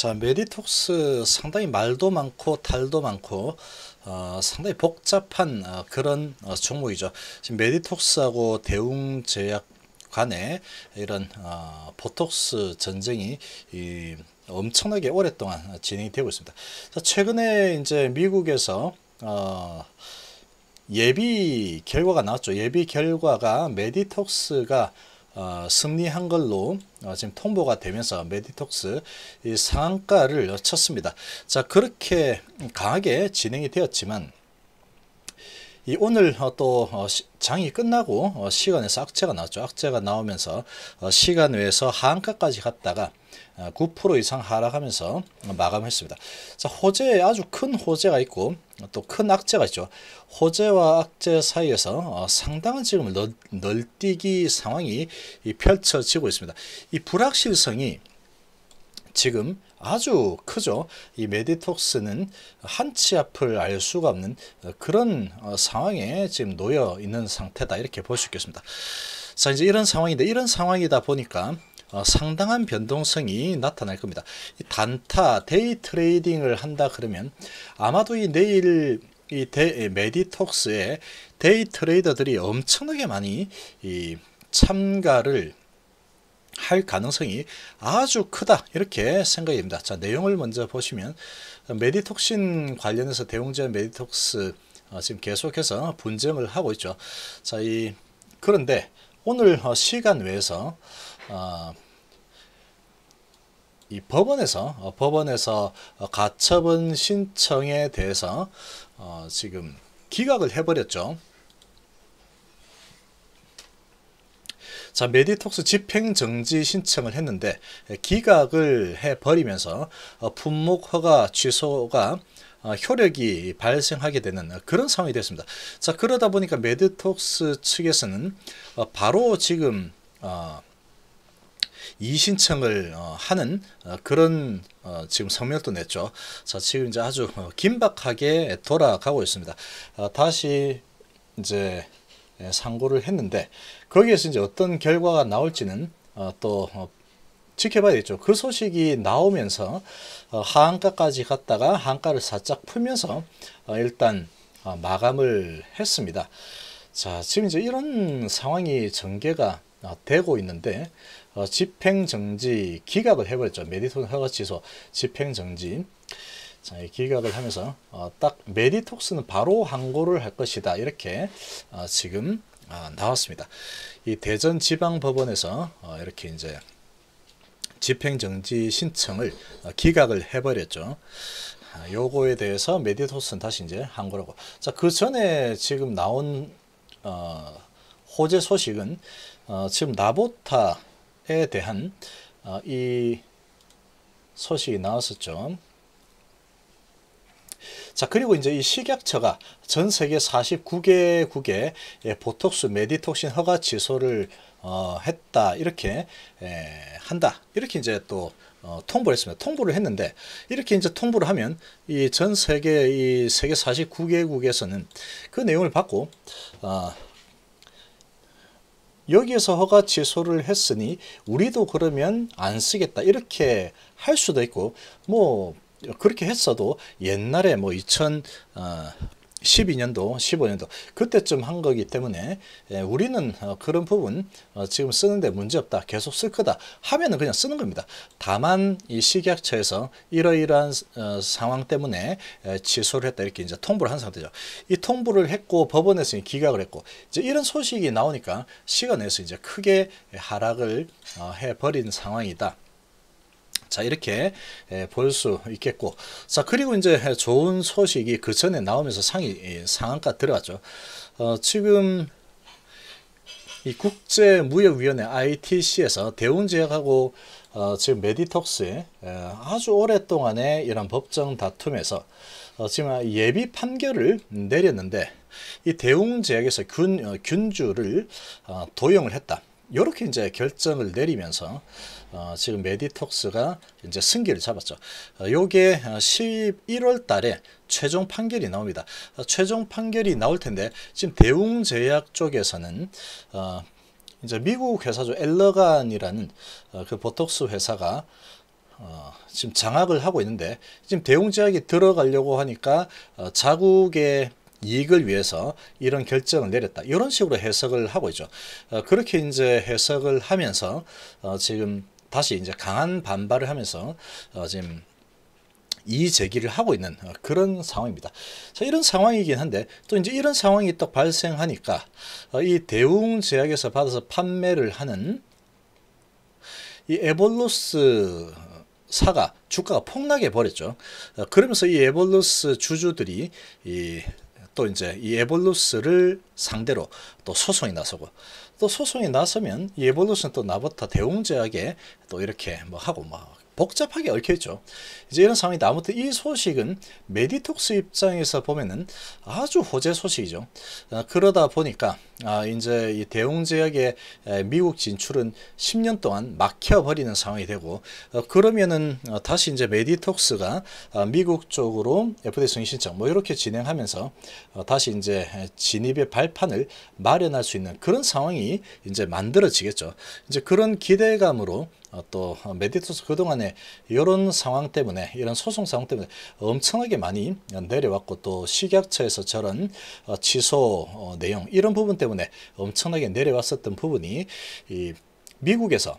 자 메디톡스 상당히 말도 많고 탈도 많고 어, 상당히 복잡한 어, 그런 어, 종목이죠. 지금 메디톡스하고 대웅제약 간에 이런 어, 보톡스 전쟁이 이, 엄청나게 오랫동안 진행이 되고 있습니다. 자, 최근에 이제 미국에서 어, 예비 결과가 나왔죠. 예비 결과가 메디톡스가 어, 승리한 걸로 어, 지금 통보가 되면서 메디톡스 이 상한가를 쳤습니다. 자 그렇게 강하게 진행이 되었지만 이 오늘 어, 또 어, 시, 장이 끝나고 어, 시간에서 악재가 나왔죠. 악재가 나오면서 어, 시간 외에서 하한가까지 갔다가 9% 아, 이상 하락하면서 마감했습니다. 자, 호재에 아주 큰 호재가 있고 또 큰 악재가 있죠. 호재와 악재 사이에서 어, 상당한 지금 널, 뛰기 상황이 펼쳐지고 있습니다. 이 불확실성이 지금 아주 크죠. 이 메디톡스는 한치 앞을 알 수가 없는 어, 그런 어, 상황에 지금 놓여 있는 상태다 이렇게 볼 수 있겠습니다. 자 이제 이런 상황인데 이런 상황이다 보니까 어, 상당한 변동성이 나타날 겁니다. 단타, 데이 트레이딩을 한다 그러면 아마도 이 내일 이 데, 메디톡스에 데이 트레이더들이 엄청나게 많이 이 참가를 할 가능성이 아주 크다 이렇게 생각입니다. 자 내용을 먼저 보시면 메디톡신 관련해서 대웅제 메디톡스 어, 지금 계속해서 분쟁을 하고 있죠. 자이 그런데 오늘 어, 시간 외에서 아, 이 법원에서 어, 법원에서 어, 가처분 신청에 대해서 어, 지금 기각을 해버렸죠. 자 메디톡스 집행정지 신청을 했는데 기각을 해버리면서 품목허가 어, 취소가 어, 효력이 발생하게 되는 그런 상황이 됐습니다. 자 그러다 보니까 메디톡스 측에서는 바로 지금 어, 이신청을 어, 하는 어, 그런 어, 지금 성명도 냈죠. 자, 지금 이제 아주 긴박하게 돌아가고 있습니다. 다시 이제 예, 상고를 했는데 거기에서 이제 어떤 결과가 나올지는 또 지켜봐야겠죠. 그 소식이 나오면서 하한가까지 갔다가 한가를 살짝 풀면서 일단 마감을 했습니다. 자, 지금 이제 이런 상황이 전개가 되고 있는데 어, 집행정지 기각을 해버렸죠. 메디톤 허가 취소 집행정지 자, 이 기각을 하면서 어, 딱 메디톡스는 바로 항고를 할 것이다 이렇게 어, 지금 어, 나왔습니다. 이 대전 지방법원에서 어, 이렇게 이제 집행정지 신청을 어, 기각을 해버렸죠. 아, 요거에 대해서 메디톡스는 다시 이제 항고라고. 자, 그 전에 지금 나온 어, 호재 소식은 지금 나보타 에 대한 어, 이 소식이 나왔었죠. 자 그리고 이제 이 식약처가 전 세계 49개국에 예, 보톡스 메디톡신 허가 취소를 어, 했다 이렇게 에, 한다 이렇게 이제 또 어, 통보를 했습니다. 통보를 했는데 이렇게 이제 통보를 하면 이 전 세계 이 세계 49개국에서는 그 내용을 받고 어, 여기에서 허가 취소를 했으니 우리도 그러면 안 쓰겠다 이렇게 할 수도 있고 뭐 그렇게 했어도 옛날에 뭐 2000, 12년도, 15년도 그때쯤 한 거기 때문에 예, 우리는 어, 그런 부분 어, 지금 쓰는데 문제없다. 계속 쓸 거다. 하면은 그냥 쓰는 겁니다. 다만 이 식약처에서 이러이러한 어, 상황 때문에 취소를 했다. 이렇게 이제 통보를 한 상태죠. 이 통보를 했고 법원에서 기각을 했고 이제 이런 소식이 나오니까 시간에서 이제 크게 하락을 해버린 상황이다. 자 이렇게 예, 볼수 있겠고 자 그리고 이제 좋은 소식이 그 전에 나오면서 상위 예, 상한가 들어갔죠 어, 지금 이 국제무역위원회 ITC에서 대운제약하고 어, 지금 메디톡스에 예, 아주 오랫동안의 이런 법정 다툼에서 어, 지금 예비 판결을 내렸는데 이 대웅제약에서 균, 어, 균주를 어, 도용을 했다. 이렇게 이제 결정을 내리면서 어, 지금 메디톡스가 이제 승기를 잡았죠. 어, 요게 어, 11월 달에 최종 판결이 나옵니다. 어, 최종 판결이 나올 텐데 지금 대웅제약 쪽에서는 어, 이제 미국 회사죠. 엘러간이라는 어, 그 보톡스 회사가 어, 지금 장악을 하고 있는데 지금 대웅제약이 들어가려고 하니까 어, 자국의 이익을 위해서 이런 결정을 내렸다. 이런 식으로 해석을 하고 있죠. 어, 그렇게 이제 해석을 하면서 어, 지금 다시 이제 강한 반발을 하면서 어, 지금 이 제기를 하고 있는 어, 그런 상황입니다. 자, 이런 상황이긴 한데 또 이제 이런 상황이 딱 발생하니까 어, 이 대웅 제약에서 받아서 판매를 하는 이 에볼로스 사가 주가가 폭락해 버렸죠. 어, 그러면서 이 에볼로스 주주들이 이또 이제 이 에볼루스를 상대로 또 소송이 나서고 또 소송이 나서면 이 에볼루스는 또 나부터 대웅제약에 또 이렇게 뭐 하고 막 뭐 복잡하게 얽혀있죠. 이제 이런 상황이다. 아무튼 이 소식은 메디톡스 입장에서 보면은 아주 호재 소식이죠. 아, 그러다 보니까 아, 이제 이 대웅 지역의 미국 진출은 10년 동안 막혀버리는 상황이 되고 어, 그러면은 어, 다시 이제 메디톡스가 어, 미국 쪽으로 FDA 승인 신청 뭐 이렇게 진행하면서 어, 다시 이제 진입의 발판을 마련할 수 있는 그런 상황이 이제 만들어지겠죠. 이제 그런 기대감으로 어, 또 어, 메디투스 그동안에 이런 상황 때문에 이런 소송 상황 때문에 엄청나게 많이 내려왔고 또 식약처에서 저런 어, 취소 내용 이런 부분 때문에 엄청나게 내려왔었던 부분이 이 미국에서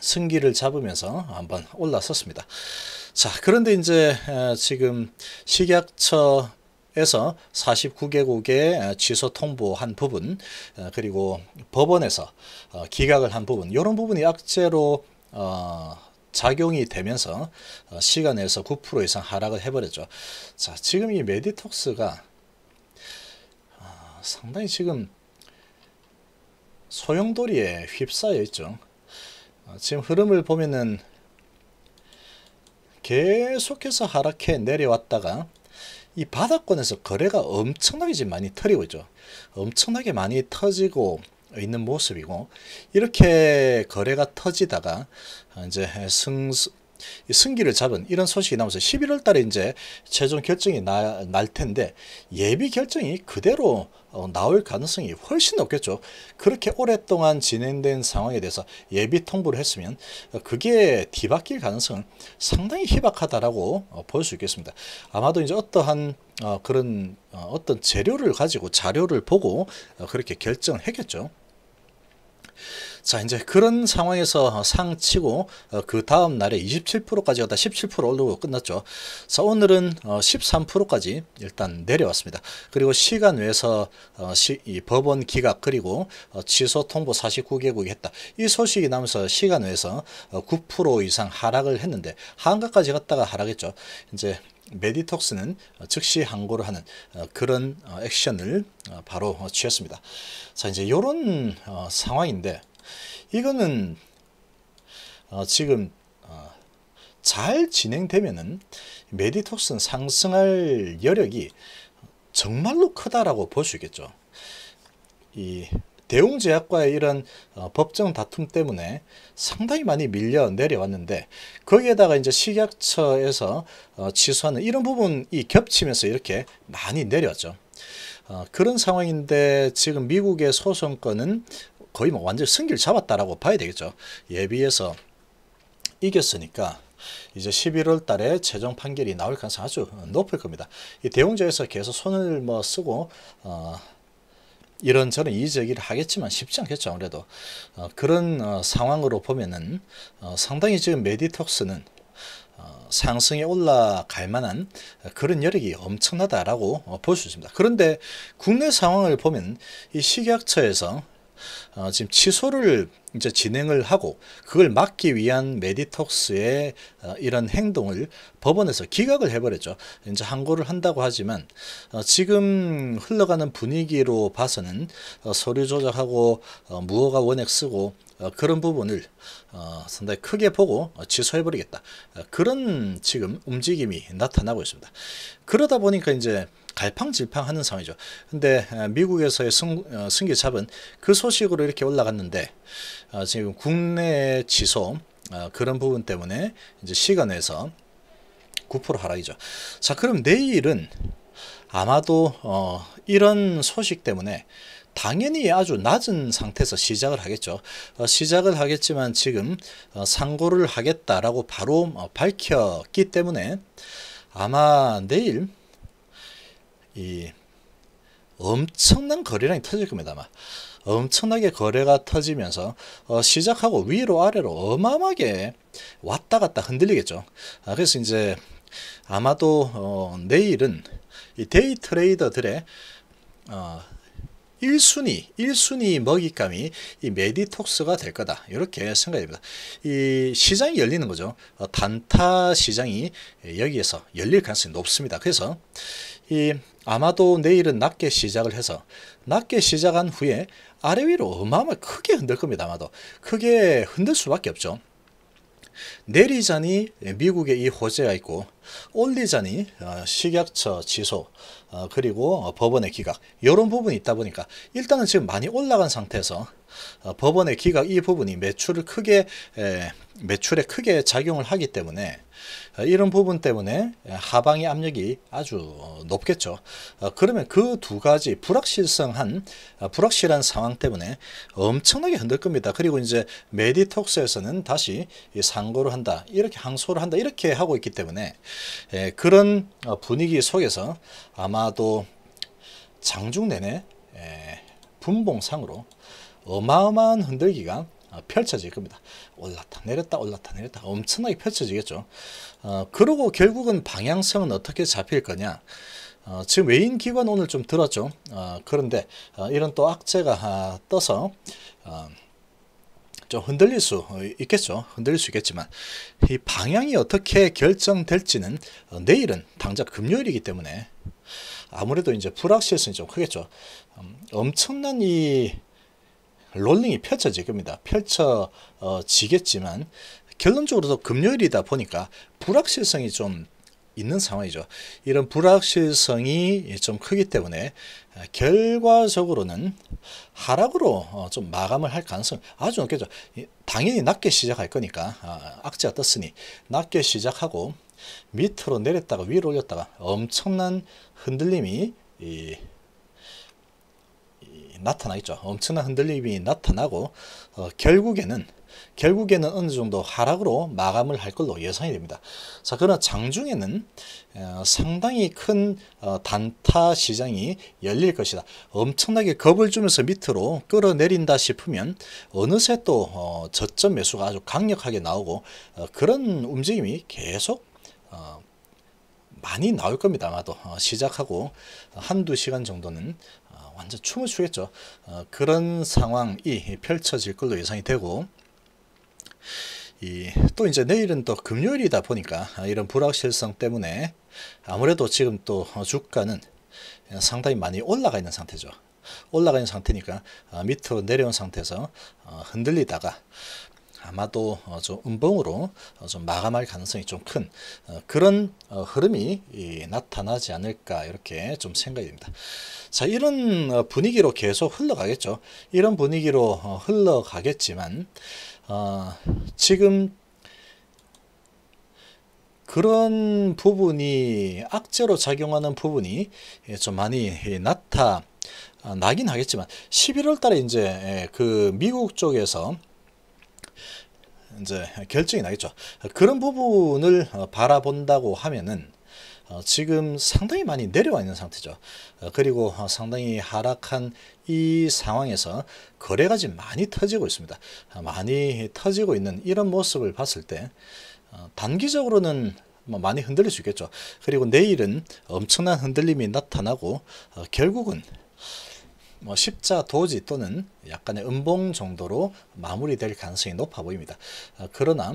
승기를 잡으면서 한번 올라섰습니다. 자, 그런데 이제 지금 식약처 에서 49개국에 취소 통보한 부분 어, 그리고 법원에서 어, 기각을 한 부분 이런 부분이 악재로 어, 작용이 되면서 시간에서 9% 이상 하락을 해버렸죠. 자, 지금 이 메디톡스가 상당히 지금 소용돌이에 휩싸여 있죠. 지금 흐름을 보면은 계속해서 하락해 내려왔다가 이 바닥권에서 거래가 엄청나게 지금 많이 터리고 있죠. 엄청나게 많이 터지고 있는 모습이고 이렇게 거래가 터지다가 아, 이제 승 승기를 잡은 이런 소식이 나오면서 11월 달에 이제 최종 결정이 나, 날 텐데 예비 결정이 그대로 어, 나올 가능성이 훨씬 높겠죠. 그렇게 오랫동안 진행된 상황에 대해서 예비 통보를 했으면 그게 뒤바뀔 가능성은 상당히 희박하다라고 어, 볼수 있겠습니다. 아마도 이제 어떠한 어, 그런 어떤 재료를 가지고 자료를 보고 그렇게 결정을 했겠죠. 자 이제 그런 상황에서 상치고 어, 그 다음 날에 27%까지 가다 17% 올르고 끝났죠. 자 오늘은 13%까지 어, 일단 내려왔습니다. 그리고 시간 외에서 어, 시, 법원 기각 그리고 취소 통보 49개국이 했다. 이 소식이 나면서 시간 외에서 9% 이상 하락을 했는데 한가까지 갔다가 하락했죠. 이제 메디톡스는 즉시 항고를 하는 그런 액션을 바로 취했습니다. 자 이제 이런 상황인데 이거는 어, 지금 어, 잘 진행되면은 메디톡스는 상승할 여력이 정말로 크다라고 볼 수 있겠죠. 이 대웅제약과의 이런 어, 법정 다툼 때문에 상당히 많이 밀려 내려왔는데 거기에다가 이제 식약처에서 어, 취소하는 이런 부분이 겹치면서 이렇게 많이 내려왔죠. 어, 그런 상황인데 지금 미국의 소송권은 거의 뭐 완전 히 승기를 잡았다라고 봐야 되겠죠. 예비에서 이겼으니까 이제 11월 달에 최종 판결이 나올 가능성이 아주 높을 겁니다. 이 대웅조에서 계속 손을 뭐 쓰고 어, 이런저런 이의제기를 하겠지만 쉽지 않겠죠 아무래도 어, 그런 어, 상황으로 보면은 어, 상당히 지금 메디톡스는 어, 상승에 올라갈 만한 그런 여력이 엄청나다라고 어, 볼수 있습니다. 그런데 국내 상황을 보면 이 식약처에서 어, 지금 취소를 이제 진행을 하고 그걸 막기 위한 메디톡스의 어, 이런 행동을 법원에서 기각을 해버렸죠. 이제 항고를 한다고 하지만 어, 지금 흘러가는 분위기로 봐서는 어, 서류 조작하고 어, 무허가 원액 쓰고 어, 그런 부분을 어, 상당히 크게 보고 어, 취소해버리겠다. 어, 그런 지금 움직임이 나타나고 있습니다. 그러다 보니까 이제 갈팡질팡 하는 상황이죠. 근데 아, 미국에서의 승, 어, 승기잡은그 소식으로 이렇게 올라갔는데 아, 지금 국내 지소 아, 그런 부분 때문에 이제 시간에서 9% 하락이죠. 자 그럼 내일은 아마도 어, 이런 소식 때문에 당연히 아주 낮은 상태에서 시작을 하겠죠. 어, 시작을 하겠지만 지금 어, 상고를 하겠다라고 바로 어, 밝혔기 때문에 아마 내일 이 엄청난 거래량이 터질 겁니다 아마 엄청나게 거래가 터지면서 어 시작하고 위로 아래로 어마어마하게 왔다 갔다 흔들리겠죠 아 그래서 이제 아마도 어 내일은 이 데이 트레이더들의 어 1순위, 1순위 먹잇감이 이 메디톡스가 될 거다. 이렇게 생각됩니다. 이 시장이 열리는 거죠. 어, 단타 시장이 여기에서 열릴 가능성이 높습니다. 그래서 이 아마도 내일은 낮게 시작을 해서 낮게 시작한 후에 아래 위로 어마어마 크게 흔들 겁니다. 아마도 크게 흔들 수밖에 없죠. 내리자니 미국의 이 호재가 있고 올리자니 어, 식약처 취소 어, 그리고 법원의 기각 이런 부분이 있다 보니까 일단은 지금 많이 올라간 상태에서 어, 법원의 기각 이 부분이 매출을 크게 매출에 크게 작용을 하기 때문에 어, 이런 부분 때문에 하방의 압력이 아주 어, 높겠죠. 그러면 그 두 가지 불확실성한 불확실한 상황 때문에 엄청나게 흔들 겁니다. 그리고 이제 메디톡스에서는 다시 상고를 한다 이렇게 항소를 한다 이렇게 하고 있기 때문에 그런 분위기 속에서 아마도 장중 내내 분봉상으로 어마어마한 흔들기가 어, 펼쳐질 겁니다. 올라타 내렸다 올라타 내렸다 엄청나게 펼쳐지겠죠. 어, 그러고 결국은 방향성은 어떻게 잡힐 거냐. 어, 지금 외인 기관 오늘 좀 들었죠. 어, 그런데 어, 이런 또 악재가 아, 떠서 어, 좀 흔들릴 수 있겠죠. 흔들릴 수 있겠지만 이 방향이 어떻게 결정될지는 어, 내일은 당장 금요일이기 때문에 아무래도 이제 불확실성이 좀 크겠죠. 음, 엄청난 이 롤링이 펼쳐질 겁니다. 펼쳐지겠지만 결론적으로도 금요일이다 보니까 불확실성이 좀 있는 상황이죠. 이런 불확실성이 좀 크기 때문에 결과적으로는 하락으로 어, 좀 마감을 할 가능성 아주 높겠죠. 당연히 낮게 시작할 거니까 아, 악재가 떴으니 낮게 시작하고 밑으로 내렸다가 위로 올렸다가 엄청난 흔들림이 나타나있죠. 엄청난 흔들림이 나타나고 어, 결국에는 결국에는 어느 정도 하락으로 마감을 할 걸로 예상이 됩니다. 자, 그러나 장중에는 어, 상당히 큰 어, 단타 시장이 열릴 것이다. 엄청나게 겁을 주면서 밑으로 끌어내린다 싶으면 어느새 또 어, 저점 매수가 아주 강력하게 나오고 어, 그런 움직임이 계속 어, 많이 나올 겁니다. 아마도 어, 시작하고 한두 시간 정도는 완전 춤을 추겠죠. 어, 그런 상황이 펼쳐질 걸로 예상이 되고 이, 또 이제 내일은 또 금요일이다 보니까 이런 불확실성 때문에 아무래도 지금 또 주가는 상당히 많이 올라가 있는 상태죠. 올라가 있는 상태니까 어, 밑으로 내려온 상태에서 어, 흔들리다가 아마도 어, 좀 음봉으로 어, 좀 마감할 가능성이 좀큰 어, 그런 흐름이 나타나지 않을까 이렇게 좀 생각이 됩니다. 자 이런 분위기로 계속 흘러가겠죠. 이런 분위기로 흘러가겠지만 지금 그런 부분이 악재로 작용하는 부분이 예, 좀 많이 예, 나타나긴 하겠지만 11월 달에 이제 예, 그 미국 쪽에서 이제 결정이 나겠죠. 그런 부분을 어, 바라본다고 하면은 어, 지금 상당히 많이 내려와 있는 상태죠. 어, 그리고 상당히 하락한 이 상황에서 거래가 지금 많이 터지고 있습니다. 많이 터지고 있는 이런 모습을 봤을 때 단기적으로는 뭐 많이 흔들릴 수 있겠죠. 그리고 내일은 엄청난 흔들림이 나타나고 결국은 뭐 십자 도지 또는 약간의 음봉 정도로 마무리될 가능성이 높아 보입니다. 어, 그러나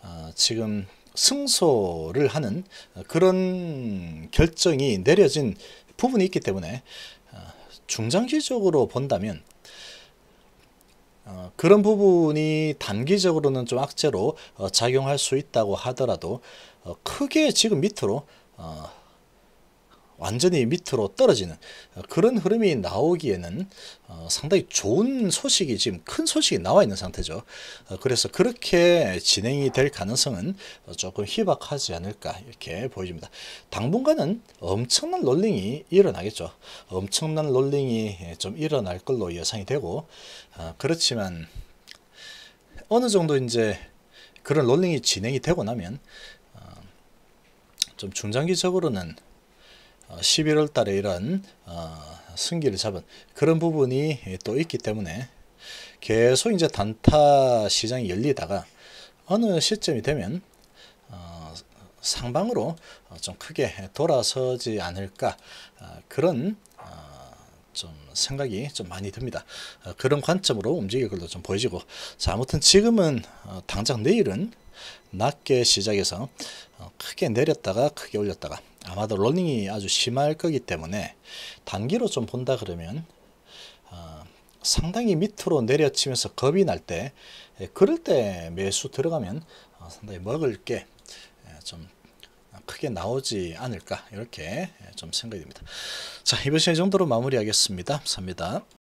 어, 지금 승소를 하는 어, 그런 결정이 내려진 부분이 있기 때문에 중장기적으로 본다면 그런 부분이 단기적으로는 좀 악재로 작용할 수 있다고 하더라도 크게 지금 밑으로 완전히 밑으로 떨어지는 그런 흐름이 나오기에는 어, 상당히 좋은 소식이 지금 큰 소식이 나와 있는 상태죠. 어, 그래서 그렇게 진행이 될 가능성은 조금 희박하지 않을까 이렇게 보여집니다. 당분간은 엄청난 롤링이 일어나겠죠. 엄청난 롤링이 예, 좀 일어날 걸로 예상이 되고 어, 그렇지만 어느 정도 이제 그런 롤링이 진행이 되고 나면 좀 중장기적으로는 11월 어, 달에 이런 어, 승기를 잡은 그런 부분이 또 있기 때문에 계속 이제 단타 시장이 열리다가 어느 시점이 되면 어, 상방으로 좀 크게 돌아서지 않을까 그런 좀 생각이 좀 많이 듭니다. 그런 관점으로 움직일 걸로 좀 보여지고 자 아무튼 지금은 당장 내일은 낮게 시작해서 크게 내렸다가 크게 올렸다가 아마도 롤링이 아주 심할 거기 때문에 단기로 좀 본다 그러면 어, 상당히 밑으로 내려치면서 겁이 날때 예, 그럴 때 매수 들어가면 어, 상당히 먹을 게좀 예, 크게 나오지 않을까 이렇게 좀 생각이 됩니다자 이번 시간 정도로 마무리하겠습니다. 감사합니다.